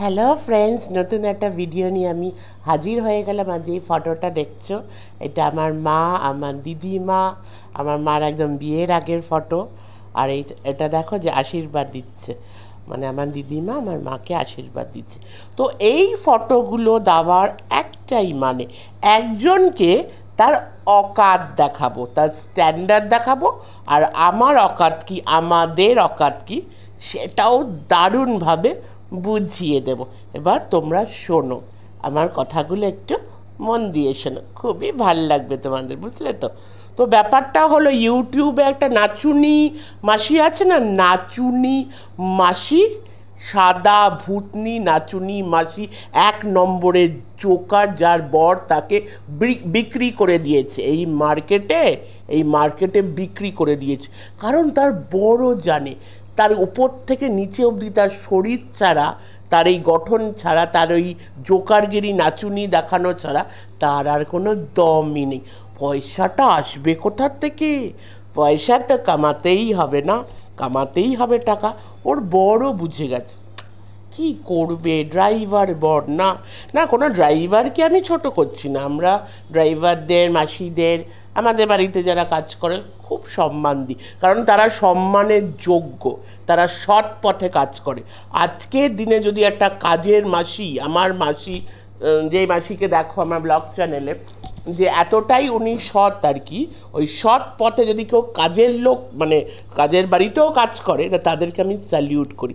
hello friends নতুন একটা video নিয়ে আমি হাজির হয়ে গেলাম আজ এই ফটোটা দেখছো এটা আমার মা আমার দিদিমা আমার মার একদম বিয়ের আগের ফটো আর এই এটা দেখো যে আশীর্বাদ দিচ্ছে মানে আমার দিদিমা আমার মাকে আশীর্বাদ দিচ্ছে তো এই ফটোগুলো দেওয়ার একটাই মানে একজনকে তার অকাত দেখাবো তার স্ট্যান্ডার্ড দেখাবো আর আমার অকাত কি আমাদের অকাত কি সেটাও দারুণভাবে বুঝিয়ে দেব এবার তোমরা শোনো আমার কথাগুলো একটু মন দিয়ে শোনো খুবই ভাল লাগবে তোমাদের বুঝলে তো তো ব্যাপারটা হলো ইউটিউবে একটা নাচুনি মাসি আছে না নাচুনি মাসি সাদা ভূতনি নাচুনি মাসি এক নম্বরের চোকার যার বর তাকে বিক্রি করে দিয়েছে এই মার্কেটে এই মার্কেটে বিক্রি করে দিয়েছে কারণ তার বড় জানে তার উপর থেকে নিচে অবধি তার শরীর ছাড়া তার এই গঠন ছাড়া তার ওই জোকারগিরি নাচুনি দেখানো ছাড়া তার আর কোনো দমই নেই পয়সাটা আসবে কোথার থেকে পয়সা তো কামাতেই হবে না কামাতেই হবে টাকা ওর বড় বুঝে গেছে কি করবে ড্রাইভার বর না না কোনো ড্রাইভারকে আমি ছোট করছি না আমরা ড্রাইভারদের মাসিদের আমাদের বাড়িতে যারা কাজ করে খুব সম্মান দিই কারণ তারা সম্মানের যোগ্য তারা সৎ পথে কাজ করে আজকের দিনে যদি একটা কাজের মাসি আমার মাসি যে মাসিকে দেখো আমার ব্লগ চ্যানেলে যে এতটাই উনি সৎ আর কি ওই সৎ পথে যদি কেউ কাজের লোক মানে কাজের বাড়িতেও কাজ করে তা তাদেরকে আমি স্যালিউট করি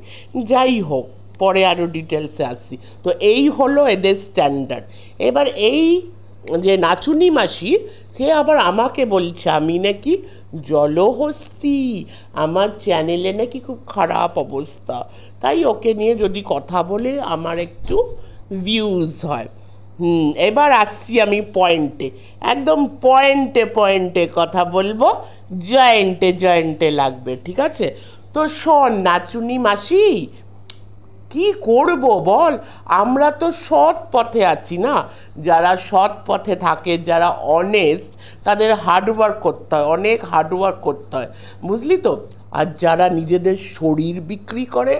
যাই হোক পরে আরও ডিটেলসে আসছি তো এই হলো এদের স্ট্যান্ডার্ড এবার এই যে নাচুনি মাসি সে আবার আমাকে বলছে আমি নাকি জলহস্তি আমার চ্যানেলে নাকি খুব খারাপ অবস্থা তাই ওকে নিয়ে যদি কথা বলে আমার একটু ভিউজ হয় হুম এবার আসছি আমি পয়েন্টে একদম পয়েন্টে পয়েন্টে কথা বলবো জয়েন্টে জয়েন্টে লাগবে ঠিক আছে তো শোন নাচুনি মাসি কি করব বল আমরা তো সৎ পথে আছি না যারা সৎ পথে থাকে যারা অনেস্ট তাদের হার্ডওয়ার্ক করতে হয় অনেক হার্ডওয়ার্ক করতে হয় বুঝলি তো আর যারা নিজেদের শরীর বিক্রি করে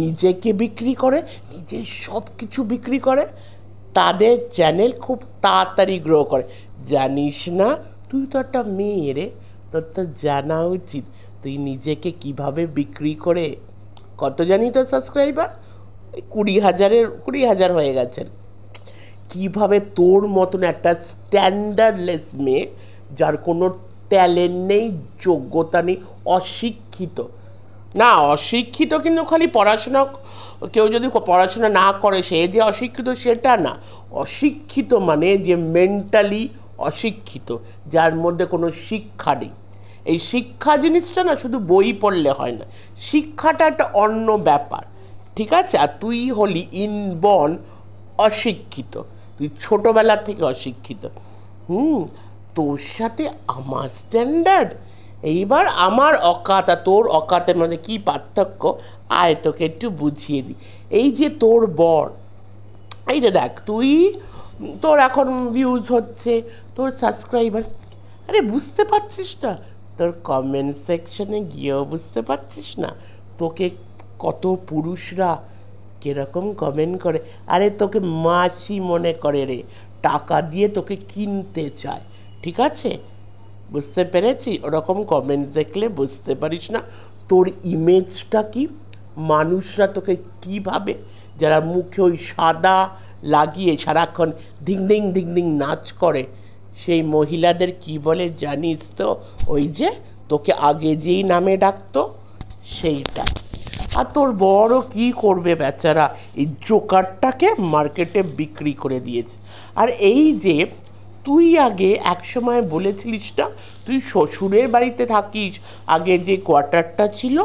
নিজেকে বিক্রি করে নিজের সব কিছু বিক্রি করে তাদের চ্যানেল খুব তাড়াতাড়ি গ্রো করে জানিস না তুই তো একটা মেয়ে রে তোর তো জানা উচিত তুই নিজেকে কিভাবে বিক্রি করে কত জানি তো সাবস্ক্রাইবার ওই কুড়ি হাজারের কুড়ি হাজার হয়ে গেছেন কিভাবে তোর মতন একটা স্ট্যান্ডার্ডলেস মেয়ে যার কোনো ট্যালেন্ট নেই যোগ্যতা নেই অশিক্ষিত না অশিক্ষিত কিন্তু খালি পড়াশোনা কেউ যদি পড়াশোনা না করে সে যে অশিক্ষিত সেটা না অশিক্ষিত মানে যে মেন্টালি অশিক্ষিত যার মধ্যে কোনো শিক্ষা নেই এই শিক্ষা জিনিসটা না শুধু বই পড়লে হয় না শিক্ষাটা একটা অন্য ব্যাপার ঠিক আছে আর তুই হলি ইনবর্ন অশিক্ষিত তুই ছোটোবেলা থেকে অশিক্ষিত হুম তোর সাথে আমার স্ট্যান্ডার্ড এইবার আমার অকাত আর তোর অকাতের মধ্যে কী পার্থক্য আয় তোকে একটু বুঝিয়ে দিই এই যে তোর বর এই যে দেখ তুই তোর এখন ভিউজ হচ্ছে তোর সাবস্ক্রাইবার আরে বুঝতে পারছিস না তোর কমেন্ট সেকশনে গিয়েও বুঝতে পারছিস না তোকে কত পুরুষরা কীরকম কমেন্ট করে আরে তোকে মাসি মনে করে রে টাকা দিয়ে তোকে কিনতে চায় ঠিক আছে বুঝতে পেরেছি ওরকম কমেন্ট দেখলে বুঝতে পারিস না তোর ইমেজটা কি মানুষরা তোকে কিভাবে যারা মুখে ওই সাদা লাগিয়ে সারাক্ষণ ধিং ধিং ধিং ধিং নাচ করে সেই মহিলাদের কি বলে জানিস তো ওই যে তোকে আগে যেই নামে ডাকতো সেইটা আর তোর বড় কি করবে বেচারা এই জোকারটাকে মার্কেটে বিক্রি করে দিয়েছে আর এই যে তুই আগে একসময় বলেছিলিস না তুই শ্বশুরের বাড়িতে থাকিস আগে যে কোয়ার্টারটা ছিল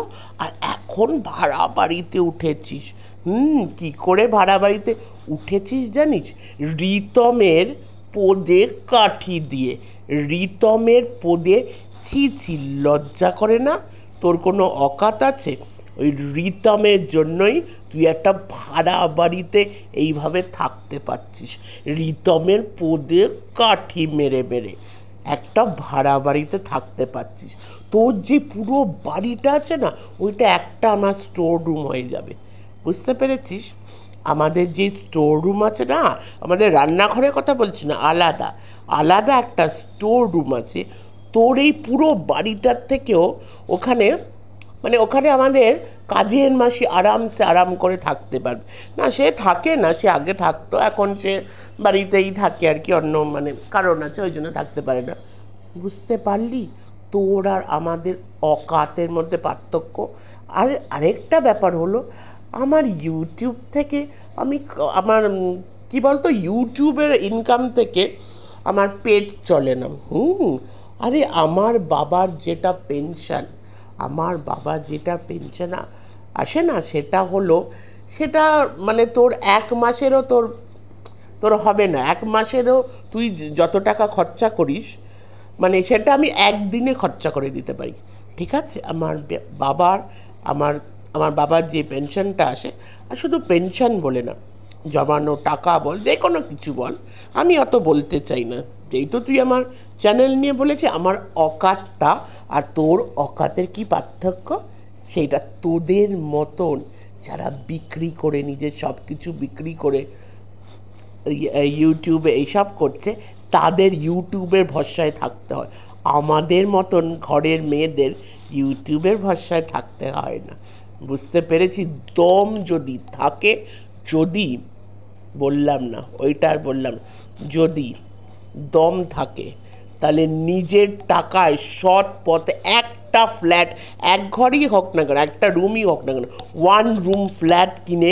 আর এখন ভাড়া বাড়িতে উঠেছিস হুম কী করে ভাড়া বাড়িতে উঠেছিস জানিস রিতমের পোদে কাঠি দিয়ে রিতমের পোদে ছি লজ্জা করে না তোর কোনো অকাত আছে ওই রিতমের জন্যই তুই একটা ভাড়া বাড়িতে এইভাবে থাকতে পারছিস রিতমের পোদে কাঠি মেরে মেরে একটা ভাড়া বাড়িতে থাকতে পারছিস তোর যে পুরো বাড়িটা আছে না ওইটা একটা আমার স্টোর রুম হয়ে যাবে বুঝতে পেরেছিস আমাদের যে স্টোর রুম আছে না আমাদের রান্নাঘরের কথা বলছি না আলাদা আলাদা একটা স্টোর রুম আছে তোর এই পুরো বাড়িটার থেকেও ওখানে মানে ওখানে আমাদের কাজের মাসি আরামসে আরাম করে থাকতে পারবে না সে থাকে না সে আগে থাকতো এখন সে বাড়িতেই থাকে আর কি অন্য মানে কারণ আছে ওই জন্য থাকতে পারে না বুঝতে পারলি তোর আর আমাদের অকাতের মধ্যে পার্থক্য আর আরেকটা ব্যাপার হলো আমার ইউটিউব থেকে আমি আমার কী বলতো ইউটিউবের ইনকাম থেকে আমার পেট চলে না হুম আরে আমার বাবার যেটা পেনশন আমার বাবা যেটা পেনশন আসে না সেটা হলো সেটা মানে তোর এক মাসেরও তোর তোর হবে না এক মাসেরও তুই যত টাকা খরচা করিস মানে সেটা আমি একদিনে খরচা করে দিতে পারি ঠিক আছে আমার বাবার আমার আমার বাবার যে পেনশনটা আসে আর শুধু পেনশন বলে না জমানো টাকা বল যে কোনো কিছু বল আমি অত বলতে চাই না তো তুই আমার চ্যানেল নিয়ে বলেছি আমার অকাতটা আর তোর অকাতের কি পার্থক্য সেইটা তোদের মতন যারা বিক্রি করে নিজের সব কিছু বিক্রি করে ইউটিউবে এইসব করছে তাদের ইউটিউবের ভরসায় থাকতে হয় আমাদের মতন ঘরের মেয়েদের ইউটিউবের ভরসায় থাকতে হয় না বুঝতে পেরেছি দম যদি থাকে যদি বললাম না ওইটা আর বললাম যদি দম থাকে তাহলে নিজের টাকায় সৎ পথে একটা ফ্ল্যাট এক ঘরই হোক না কেন একটা রুমই হোক না কেন ওয়ান রুম ফ্ল্যাট কিনে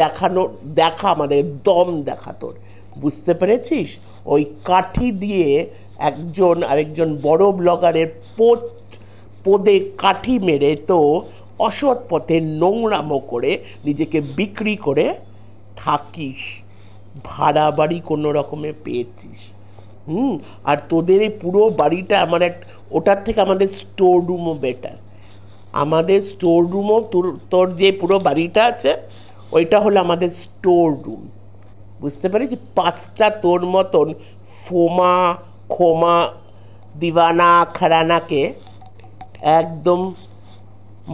দেখানো দেখা আমাদের দম দেখা তোর বুঝতে পেরেছিস ওই কাঠি দিয়ে একজন আরেকজন বড় ব্লগারের পোত পোদে কাঠি মেরে তো অসৎ পথে নোংরামো করে নিজেকে বিক্রি করে থাকিস ভাড়া বাড়ি কোনো রকমে পেয়েছিস হুম আর তোদের এই পুরো বাড়িটা আমার এক ওটার থেকে আমাদের স্টোর রুমও বেটার আমাদের স্টোর রুমও তোর তোর যে পুরো বাড়িটা আছে ওইটা হলো আমাদের স্টোর রুম বুঝতে পারিস পাঁচটা তোর মতন ফোমা খোমা দিওয়ানা খারানাকে একদম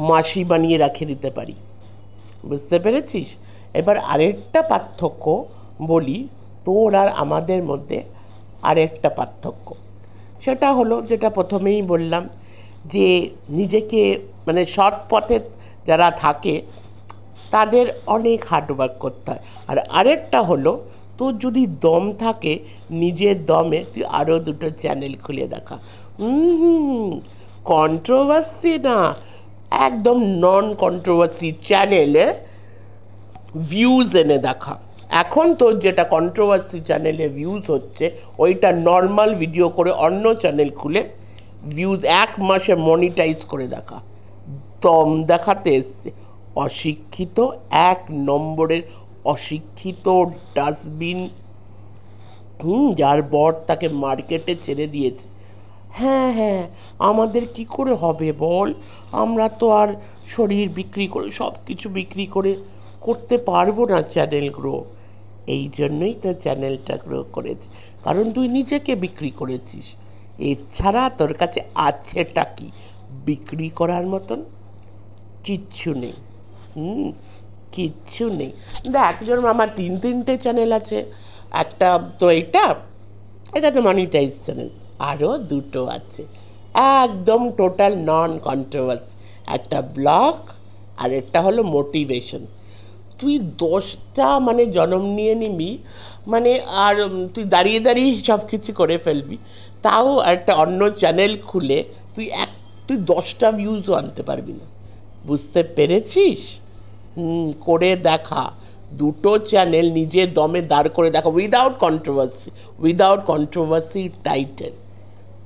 মাসি বানিয়ে রাখে দিতে পারি বুঝতে পেরেছিস এবার আরেকটা পার্থক্য বলি তোর আর আমাদের মধ্যে আরেকটা পার্থক্য সেটা হলো যেটা প্রথমেই বললাম যে নিজেকে মানে সৎ পথে যারা থাকে তাদের অনেক হার্ডওয়ার্ক করতে হয় আর আরেকটা হলো তোর যদি দম থাকে নিজের দমে তুই আরও দুটো চ্যানেল খুলে দেখা হুম কন্ট্রোভার্সি না একদম নন কন্ট্রোভার্সি চ্যানেলে ভিউজ এনে দেখা এখন তো যেটা কন্ট্রোভার্সি চ্যানেলে ভিউজ হচ্ছে ওইটা নর্মাল ভিডিও করে অন্য চ্যানেল খুলে ভিউজ এক মাসে মনিটাইজ করে দেখা দম দেখাতে এসছে অশিক্ষিত এক নম্বরের অশিক্ষিত ডাস্টবিন হুম যার বর তাকে মার্কেটে ছেড়ে দিয়েছে হ্যাঁ হ্যাঁ আমাদের কি করে হবে বল আমরা তো আর শরীর বিক্রি করে সব কিছু বিক্রি করে করতে পারবো না চ্যানেল গ্রো এই জন্যই তো চ্যানেলটা গ্রো করেছি কারণ তুই নিজেকে বিক্রি করেছিস এছাড়া তোর কাছে আছেটা কি বিক্রি করার মতন কিচ্ছু নেই হুম কিচ্ছু নেই দেখ যেরকম আমার তিন তিনটে চ্যানেল আছে একটা তো এটা এটা তো মনিটাইজ চ্যানেল আরও দুটো আছে একদম টোটাল নন কন্ট্রোভার্স একটা ব্লক আর একটা হলো মোটিভেশন তুই দশটা মানে জন্ম নিয়ে নিবি মানে আর তুই দাঁড়িয়ে দাঁড়িয়ে সব কিছু করে ফেলবি তাও একটা অন্য চ্যানেল খুলে তুই এক তুই দশটা ভিউজও আনতে পারবি না বুঝতে পেরেছিস করে দেখা দুটো চ্যানেল নিজের দমে দাঁড় করে দেখা without controversy without controversy title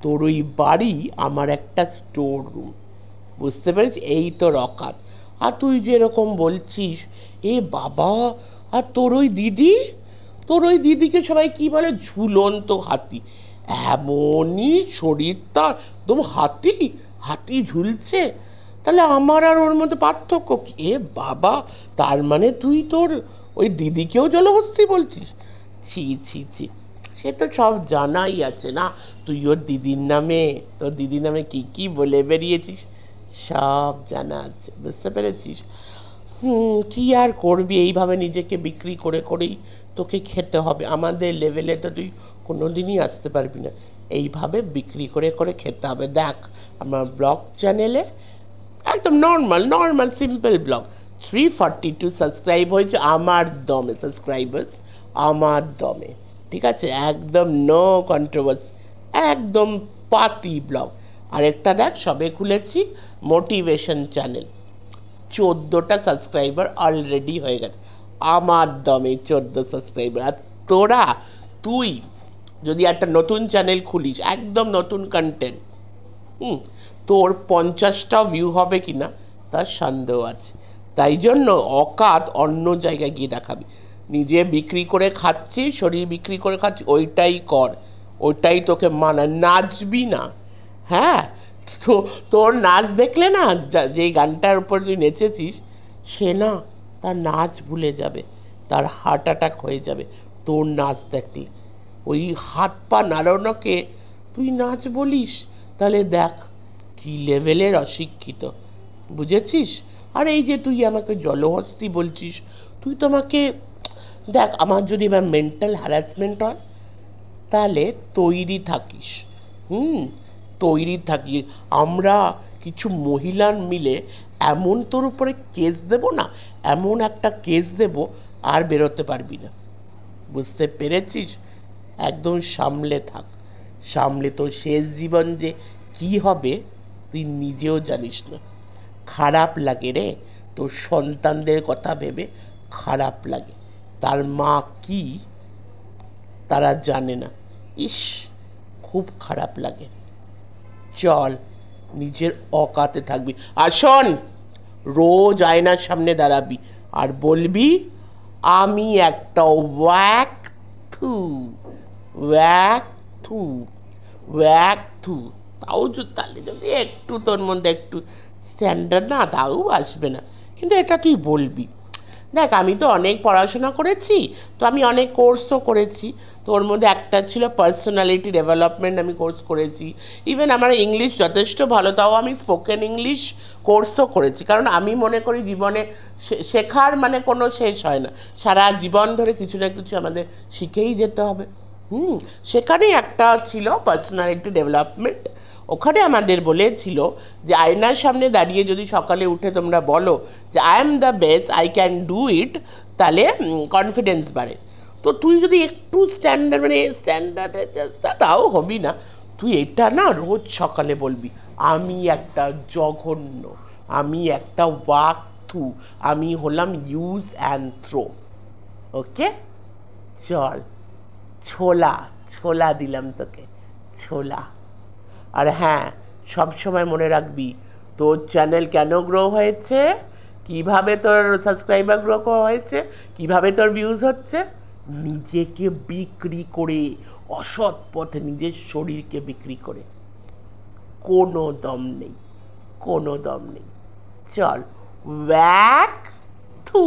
তোর ওই বাড়ি আমার একটা স্টোর রুম বুঝতে পেরেছি এই তো রকাত আর তুই যেরকম বলছিস এ বাবা আর তোর ওই দিদি তোর ওই দিদিকে সবাই কি বলে ঝুলন্ত হাতি এমনই শরীর তার একদম হাতি হাতি ঝুলছে তাহলে আমার আর ওর মধ্যে পার্থক্য কি এ বাবা তার মানে তুই তোর ওই দিদিকেও জলহস্তি বলছিস ছি ছি ছি সে তো সব জানাই আছে না তুই ওর দিদির নামে তোর দিদির নামে কী কী বলে বেরিয়েছিস সব জানা আছে বুঝতে পেরেছিস হুম কী আর করবি এইভাবে নিজেকে বিক্রি করে করেই তোকে খেতে হবে আমাদের লেভেলে তো তুই কোনো দিনই আসতে পারবি না এইভাবে বিক্রি করে করে খেতে হবে দেখ আমার ব্লগ চ্যানেলে একদম normal normal simple vlog three forty two subscribe হয়েছে আমার দমে সাবস্ক্রাইবার্স আমার দমে ঠিক আছে একদম নো কন্ট্রোভার্স একদম পাতি ব্লগ আরেকটা দেখ সবে খুলেছি মোটিভেশন চ্যানেল চোদ্দোটা সাবস্ক্রাইবার অলরেডি হয়ে গেছে আমার দমে চোদ্দো সাবস্ক্রাইবার আর তোরা তুই যদি একটা নতুন চ্যানেল খুলিস একদম নতুন কন্টেন্ট হুম তোর পঞ্চাশটা ভিউ হবে কি না তার সন্দেহ আছে তাই জন্য অকাত অন্য জায়গায় গিয়ে দেখাবি নিজে বিক্রি করে খাচ্ছি শরীর বিক্রি করে খাচ্ছি ওইটাই কর ওইটাই তোকে মানা নাচবি না হ্যাঁ তো তোর নাচ দেখলে না যে গানটার উপর তুই নেচেছিস সে না তার নাচ ভুলে যাবে তার হার্ট অ্যাটাক হয়ে যাবে তোর নাচ দেখলে ওই হাত পা নাড়ানোকে তুই নাচ বলিস তাহলে দেখ কি লেভেলের অশিক্ষিত বুঝেছিস আর এই যে তুই আমাকে জলহস্তি বলছিস তুই তো আমাকে দেখ আমার যদি এবার মেন্টাল হ্যারাসমেন্ট হয় তাহলে তৈরি থাকিস হুম তৈরি থাকি আমরা কিছু মহিলার মিলে এমন তোর উপরে কেস দেব না এমন একটা কেস দেব আর বেরোতে পারবি না বুঝতে পেরেছিস একদম সামলে থাক সামলে তোর শেষ জীবন যে কি হবে তুই নিজেও জানিস না খারাপ লাগে রে তোর সন্তানদের কথা ভেবে খারাপ লাগে তার মা কি তারা জানে না ইস খুব খারাপ লাগে চল নিজের অকাতে থাকবি আসন রোজ আয়নার সামনে দাঁড়াবি আর বলবি আমি একটা ওয়াক থু ওয়াক থু ওয়াক থু তাও তাহলে যদি একটু তোর মধ্যে একটু স্ট্যান্ডার্ড না তাও আসবে না কিন্তু এটা তুই বলবি দেখ আমি তো অনেক পড়াশোনা করেছি তো আমি অনেক কোর্সও করেছি তো ওর মধ্যে একটা ছিল পার্সোনালিটি ডেভেলপমেন্ট আমি কোর্স করেছি ইভেন আমার ইংলিশ যথেষ্ট ভালো তাও আমি স্পোকেন ইংলিশ কোর্সও করেছি কারণ আমি মনে করি জীবনে শেখার মানে কোনো শেষ হয় না সারা জীবন ধরে কিছু না কিছু আমাদের শিখেই যেতে হবে হুম সেখানেই একটা ছিল পার্সোনালিটি ডেভেলপমেন্ট ওখানে আমাদের বলেছিল যে আয়নার সামনে দাঁড়িয়ে যদি সকালে উঠে তোমরা বলো যে I am the best I can do it তাহলে কনফিডেন্স বাড়ে তো তুই যদি একটু স্ট্যান্ডার্ড মানে স্ট্যান্ডার্ডের চেষ্টা তাও হবি না তুই এটা না রোজ সকালে বলবি আমি একটা জঘন্য আমি একটা ওয়াক থু আমি হলাম ইউজ অ্যান্ড থ্রো ওকে চল ছোলা ছোলা দিলাম তোকে ছোলা আর হ্যাঁ সবসময় মনে রাখবি তোর চ্যানেল কেন গ্রো হয়েছে কিভাবে তোর সাবস্ক্রাইবার গ্রো হয়েছে কিভাবে তোর ভিউজ হচ্ছে নিজেকে বিক্রি করে অসৎ পথে নিজের শরীরকে বিক্রি করে কোনো দম নেই কোনো দম নেই চল ওয়াক থু